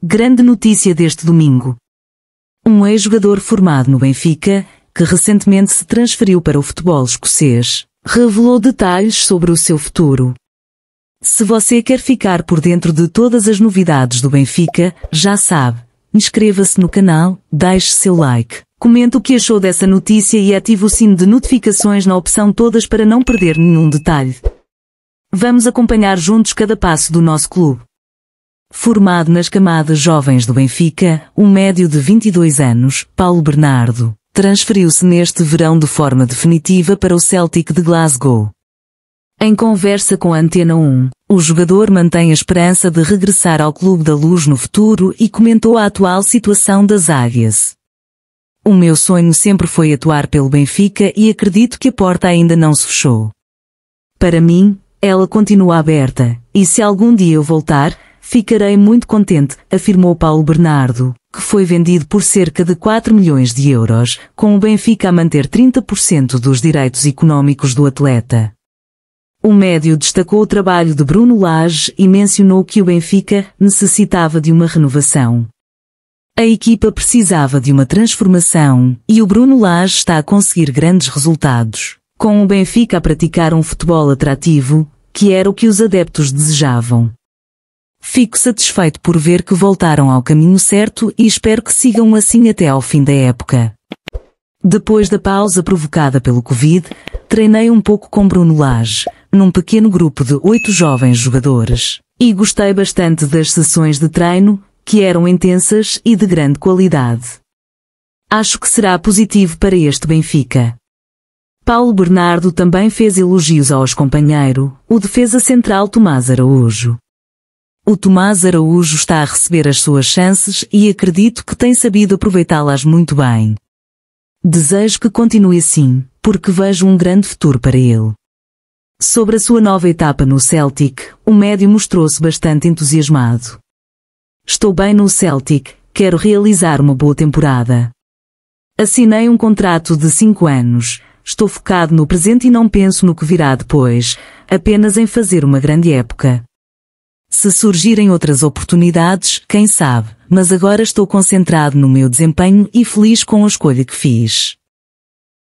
Grande notícia deste domingo. Um ex-jogador formado no Benfica, que recentemente se transferiu para o futebol escocês, revelou detalhes sobre o seu futuro. Se você quer ficar por dentro de todas as novidades do Benfica, já sabe. Inscreva-se no canal, deixe seu like, comente o que achou dessa notícia e ative o sino de notificações na opção todas para não perder nenhum detalhe. Vamos acompanhar juntos cada passo do nosso clube. Formado nas camadas jovens do Benfica, um médio de 22 anos, Paulo Bernardo, transferiu-se neste verão de forma definitiva para o Celtic de Glasgow. Em conversa com a Antena 1, o jogador mantém a esperança de regressar ao Clube da Luz no futuro e comentou a atual situação das águias. O meu sonho sempre foi atuar pelo Benfica e acredito que a porta ainda não se fechou. Para mim, ela continua aberta, e se algum dia eu voltar, Ficarei muito contente, afirmou Paulo Bernardo, que foi vendido por cerca de 4 milhões de euros, com o Benfica a manter 30% dos direitos económicos do atleta. O médio destacou o trabalho de Bruno Lage e mencionou que o Benfica necessitava de uma renovação. A equipa precisava de uma transformação e o Bruno Lage está a conseguir grandes resultados, com o Benfica a praticar um futebol atrativo, que era o que os adeptos desejavam. Fico satisfeito por ver que voltaram ao caminho certo e espero que sigam assim até ao fim da época. Depois da pausa provocada pelo Covid, treinei um pouco com Bruno Lage, num pequeno grupo de oito jovens jogadores. E gostei bastante das sessões de treino, que eram intensas e de grande qualidade. Acho que será positivo para este Benfica. Paulo Bernardo também fez elogios aos companheiro, o defesa central Tomás Araújo. O Tomás Araújo está a receber as suas chances e acredito que tem sabido aproveitá-las muito bem. Desejo que continue assim, porque vejo um grande futuro para ele. Sobre a sua nova etapa no Celtic, o médio mostrou-se bastante entusiasmado. Estou bem no Celtic, quero realizar uma boa temporada. Assinei um contrato de 5 anos, estou focado no presente e não penso no que virá depois, apenas em fazer uma grande época. Se surgirem outras oportunidades, quem sabe, mas agora estou concentrado no meu desempenho e feliz com a escolha que fiz.